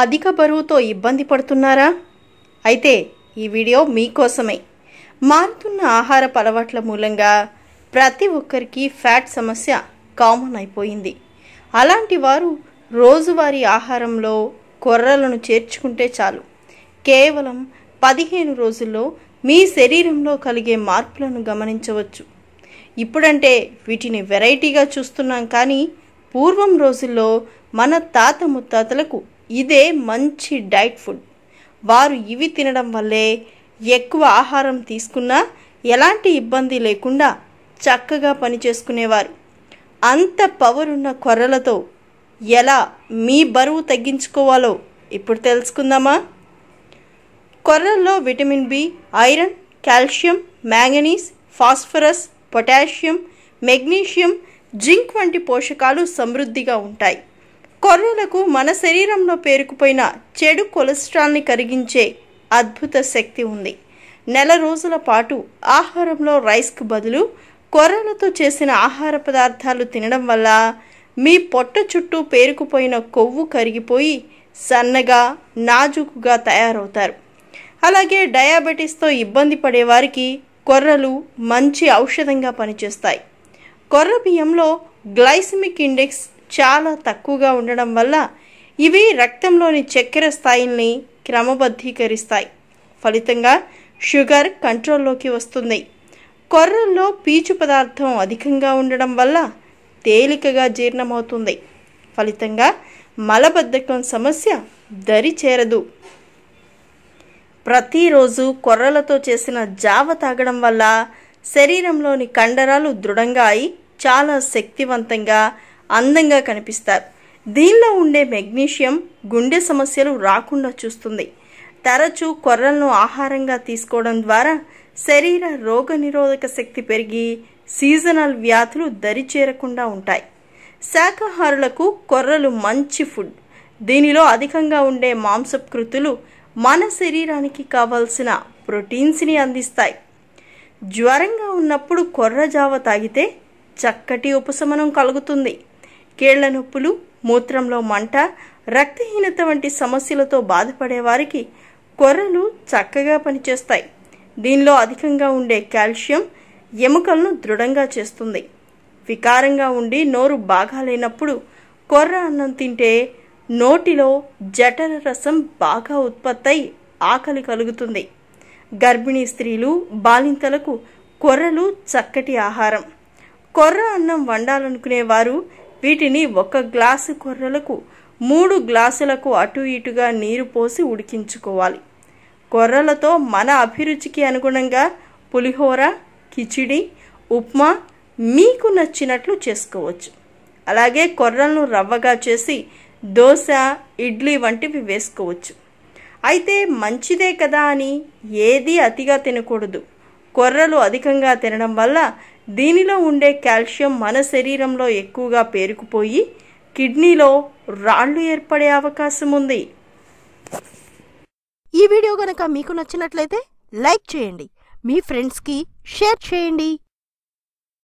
అధిక బరువుతో ఇబ్బంది పడుతున్నారా అయితే ఈ వీడియో మీకోసమే మారుతున్న ఆహార అలవాట్ల మూలంగా ప్రతి ఒక్కరికి ఫ్యాట్ సమస్య కామన్ అయిపోయింది అలాంటి వారు రోజువారీ ఆహారంలో కొర్రలను చేర్చుకుంటే చాలు కేవలం పదిహేను రోజుల్లో మీ శరీరంలో కలిగే మార్పులను గమనించవచ్చు ఇప్పుడంటే వీటిని వెరైటీగా చూస్తున్నాం కానీ పూర్వం రోజుల్లో మన తాత ముత్తాతలకు ఇదే మంచి డైట్ ఫుడ్ వారు ఇవి తినడం వల్లే ఎక్కువ ఆహారం తీసుకున్నా ఎలాంటి ఇబ్బంది లేకుండా చక్కగా పనిచేసుకునేవారు అంత పవర్ ఉన్న కొర్రలతో ఎలా మీ బరువు తగ్గించుకోవాలో ఇప్పుడు తెలుసుకుందామా కొర్రల్లో vitamin B iron calcium manganese phosphorus potassium magnesium zinc వంటి పోషకాలు సమృద్ధిగా ఉంటాయి కొర్రలకు మన శరీరంలో పేరుకుపోయిన చెడు కొలెస్ట్రాల్ని కరిగించే అద్భుత శక్తి ఉంది నెల రోజుల పాటు ఆహారంలో రైస్కు బదులు కొర్రలతో చేసిన ఆహార పదార్థాలు తినడం వల్ల మీ పొట్ట చుట్టూ పేరుకుపోయిన కొవ్వు కరిగిపోయి సన్నగా నాజుకుగా తయారవుతారు అలాగే డయాబెటీస్తో ఇబ్బంది పడేవారికి కొర్రలు మంచి ఔషధంగా పనిచేస్తాయి కొర్ర బియ్యంలో గ్లైసిమిక్ ఇండెక్స్ చాలా తక్కువగా ఉండడం వల్ల ఇవి రక్తంలోని చక్కెర స్థాయిల్ని క్రమబద్ధీకరిస్తాయి ఫలితంగా షుగర్ కంట్రోల్లోకి వస్తుంది కొర్రల్లో పీచు పదార్థం అధికంగా ఉండడం వల్ల తేలికగా జీర్ణమవుతుంది ఫలితంగా మలబద్ధకం సమస్య దరి చేరదు ప్రతిరోజు కొర్రలతో చేసిన జావ తాగడం వల్ల శరీరంలోని కండరాలు దృఢంగా అయి చాలా శక్తివంతంగా అందంగా కనిపిస్తారు దీనిలో ఉండే మెగ్నీషియం గుండె సమస్యలు రాకుండా చూస్తుంది తరచూ కొర్రలను ఆహారంగా తీసుకోవడం ద్వారా శరీర రోగనిరోధక శక్తి పెరిగి సీజనల్ వ్యాధులు దరిచేరకుండా ఉంటాయి శాకాహారులకు కొర్రలు మంచి ఫుడ్ దీనిలో అధికంగా ఉండే మాంసకృతులు మన శరీరానికి కావలసిన ప్రోటీన్స్ని అందిస్తాయి జ్వరంగా ఉన్నప్పుడు కొర్ర జావ తాగితే చక్కటి ఉపశమనం కలుగుతుంది కేళ్ల నొప్పులు మూత్రంలో మంట రక్తహీనత వంటి సమస్యలతో బాధపడే వారికి కొర్రలు చక్కగా పనిచేస్తాయి దీనిలో అధికంగా ఉండే కాల్షియం ఎముకలను దృఢంగా చేస్తుంది వికారంగా ఉండి నోరు బాగా లేనప్పుడు కొర్ర అన్నం తింటే నోటిలో జఠర రసం బాగా ఉత్పత్తి ఆకలి కలుగుతుంది గర్భిణీ స్త్రీలు బాలింతలకు కొర్రలు చక్కటి ఆహారం కొర్ర అన్నం వండాలనుకునేవారు వీటిని ఒక గ్లాసు కొర్రలకు మూడు గ్లాసులకు అటు ఇటుగా నీరు పోసి ఉడికించుకోవాలి కొర్రలతో మన అభిరుచికి అనుగుణంగా పులిహోర కిచిడి ఉప్మా మీకు నచ్చినట్లు చేసుకోవచ్చు అలాగే కొర్రలను రవ్వగా చేసి దోశ ఇడ్లీ వంటివి వేసుకోవచ్చు అయితే మంచిదే కదా అని ఏది అతిగా తినకూడదు కొర్రలు అధికంగా తినడం వల్ల దీనిలో ఉండే కాల్షియం మన శరీరంలో ఎక్కువగా పేరుకుపోయి కిడ్నీలో రాళ్ళు ఏర్పడే అవకాశం ఉంది ఈ వీడియో గనక మీకు నచ్చినట్లయితే లైక్ చేయండి మీ ఫ్రెండ్స్కి షేర్ చేయండి